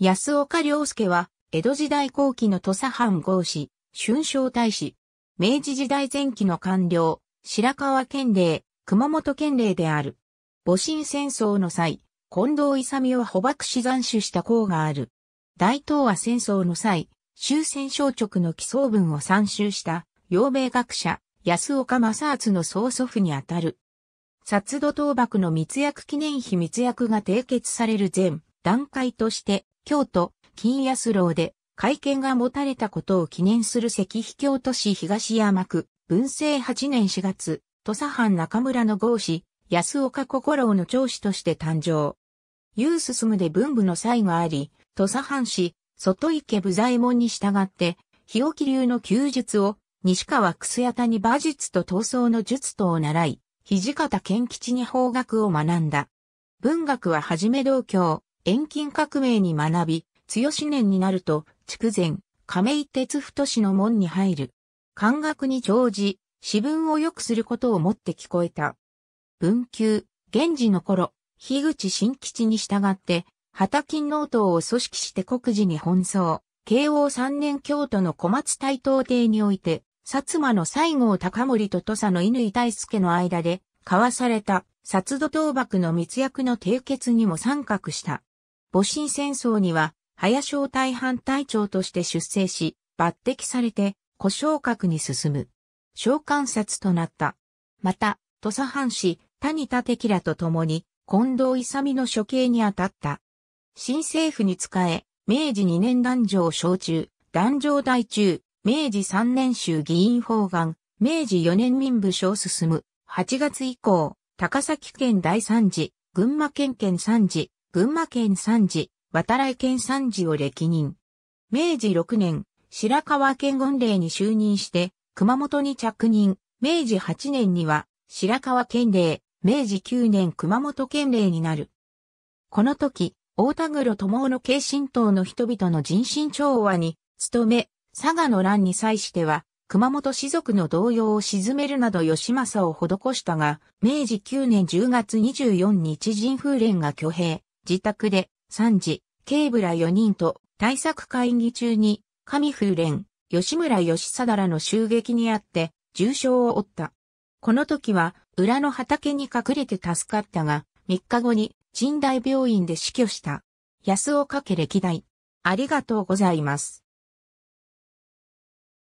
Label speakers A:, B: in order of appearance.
A: 安岡良介は、江戸時代後期の土佐藩合士、春章大使、明治時代前期の官僚、白川県令、熊本県令である。戊辰戦争の際、近藤勇は捕獲し斬首した功がある。大東亜戦争の際、終戦省直の起草文を参集した、陽明学者、安岡正厚の曽祖父にあたる。殺土倒幕の密約記念碑密約が締結される前、段階として、京都、金安楼で会見が持たれたことを記念する石碑京都市東山区、文政8年4月、土佐藩中村の豪子、安岡心郎の長子として誕生。ユースで文武の才があり、土佐藩士、外池部左衛門に従って、日置流の休術を、西川楠谷に馬術と闘争の術とを習い、土方健吉に法学を学んだ。文学は初め同郷、遠近革命に学び、強し年になると、筑前、亀井哲太氏の門に入る。漢学に長じ、私文を良くすることをもって聞こえた。文久、現時の頃、樋口新吉に従って、畑金納刀を組織して国事に奔走。慶応三年京都の小松大東邸において、薩摩の西郷隆盛と土佐の乾大輔の間で、交わされた、薩土倒幕の密約の締結にも参画した。戊辰戦争には、早小隊反隊長として出征し、抜擢されて、小昇格に進む。召喚察となった。また、土佐藩士、谷田敵らと共に、近藤勇の処刑に当たった。新政府に仕え、明治2年男女を小中、男女大中、明治3年州議員法願、明治4年民部省進む、8月以降、高崎県第三次、群馬県県三次、群馬県三次、渡来県三次を歴任。明治6年、白川県軍令に就任して、熊本に着任。明治8年には、白川県令、明治9年熊本県令になる。この時、大田黒友夫の慶神党の人々の人心調和に、努め、佐賀の乱に際しては、熊本士族の動揺を鎮めるなど吉政を施したが、明治9年10月24日人風連が挙兵。自宅で、3時、ーブラ4人と対策会議中に、神風連、吉村義貞らの襲撃にあって、重傷を負った。この時は、裏の畑に隠れて助かったが、3日後に、神大病院で死去した。安岡家歴代。ありがとうございます。